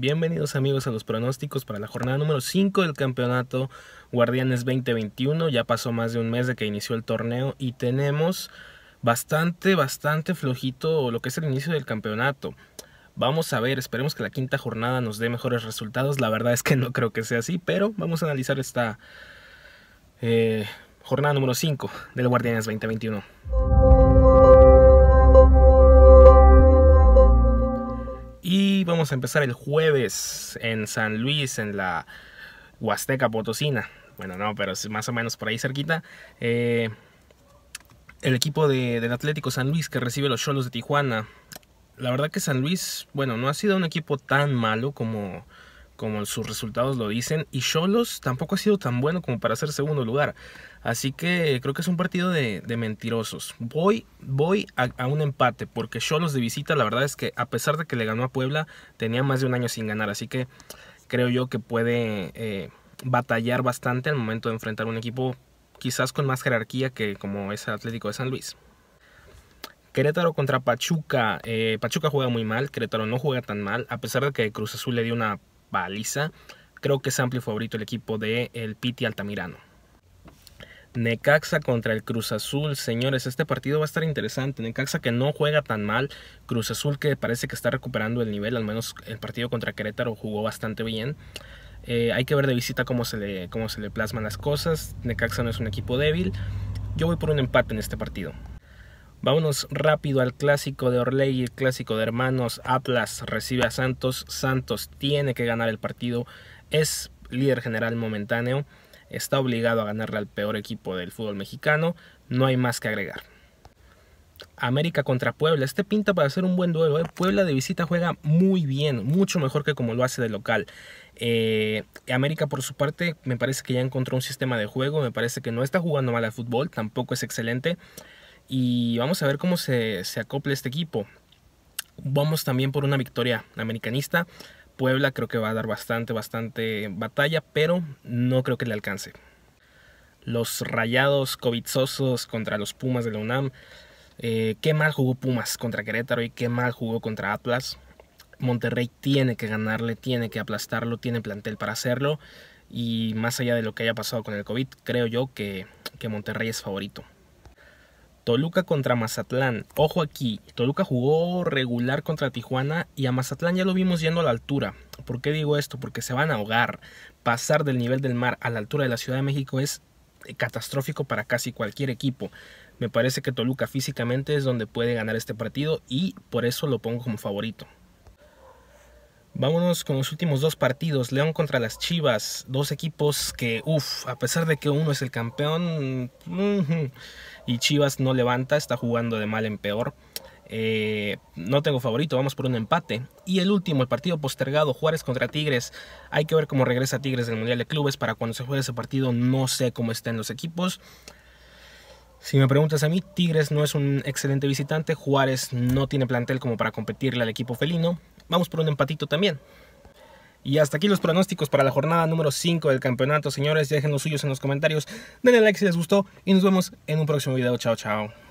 Bienvenidos amigos a los pronósticos para la jornada número 5 del campeonato Guardianes 2021. Ya pasó más de un mes de que inició el torneo y tenemos bastante, bastante flojito lo que es el inicio del campeonato. Vamos a ver, esperemos que la quinta jornada nos dé mejores resultados. La verdad es que no creo que sea así, pero vamos a analizar esta eh, jornada número 5 del Guardianes 2021. a empezar el jueves en San Luis, en la Huasteca Potosina. Bueno, no, pero es más o menos por ahí cerquita. Eh, el equipo del Atlético San Luis que recibe los Cholos de Tijuana. La verdad que San Luis, bueno, no ha sido un equipo tan malo como como sus resultados lo dicen, y Cholos tampoco ha sido tan bueno como para ser segundo lugar. Así que creo que es un partido de, mentirosos. Voy, voy a, un empate, porque Cholos de visita, la verdad es que a pesar de que le ganó a Puebla, tenía más de un año sin ganar. Así que creo yo que puede eh, batallar bastante al momento de enfrentar un equipo quizás con más jerarquía que como es Atlético de San Luis. Querétaro contra Pachuca. Eh, Pachuca juega muy mal, Querétaro no juega tan mal, a pesar de que Cruz Azul le dio una Baliza, Creo que es amplio favorito el equipo de el Piti Altamirano. Necaxa contra el Cruz Azul, señores, este partido va a estar interesante. Necaxa que no juega tan mal, Cruz Azul que parece que está recuperando el nivel, al menos el partido contra Querétaro jugó bastante bien. Eh, hay que ver de visita cómo se, le, cómo se le plasman las cosas. Necaxa no es un equipo débil. Yo voy por un empate en este partido. Vámonos rápido al clásico de Orley, el clásico de hermanos. Atlas recibe a Santos. Santos tiene que ganar el partido. Es líder general momentáneo. Está obligado a ganarle al peor equipo del fútbol mexicano. No hay más que agregar. América contra Puebla. Este pinta para ser un buen duelo. ¿eh? Puebla de visita juega muy bien, mucho mejor que como lo hace de local. Eh, América por su parte me parece que ya encontró un sistema de juego. Me parece que no está jugando mal al fútbol, tampoco es excelente y vamos a ver cómo se, se acople este equipo. Vamos también por una victoria americanista. Puebla creo que va a dar bastante, bastante batalla, pero no creo que le alcance. Los rayados covizosos contra los Pumas de la UNAM. Eh, qué mal jugó Pumas contra Querétaro y qué mal jugó contra Atlas. Monterrey tiene que ganarle, tiene que aplastarlo, tiene plantel para hacerlo. Y más allá de lo que haya pasado con el COVID, creo yo que Monterrey es favorito. Toluca contra Mazatlán. Ojo aquí, Toluca jugó regular contra Tijuana y a Mazatlán ya lo vimos yendo a la altura. ¿Por qué digo esto? Porque se van a ahogar. Pasar del nivel del mar a la altura de la Ciudad de México es eh, catastrófico para casi cualquier equipo. Me parece que Toluca físicamente es donde puede ganar este partido y por eso lo pongo como favorito. Vámonos con los últimos dos partidos, León contra las Chivas, dos equipos que, uff, a pesar de que uno es el campeón y Chivas no levanta, está jugando de mal en peor. Eh, no tengo favorito, vamos por un empate. Y el último, el partido postergado, Juárez contra Tigres. Hay que ver cómo regresa Tigres del Mundial de Clubes para cuando se juegue ese partido. No sé cómo estén los equipos. Si me preguntas a mí, Tigres no es un excelente visitante. Juárez no tiene plantel como para competirle al equipo felino. Vamos por un empatito también. Y hasta aquí los pronósticos para la jornada número 5 del campeonato, señores. Dejen los suyos en los comentarios. Denle like si les gustó y nos vemos en un próximo video. Chao, chao.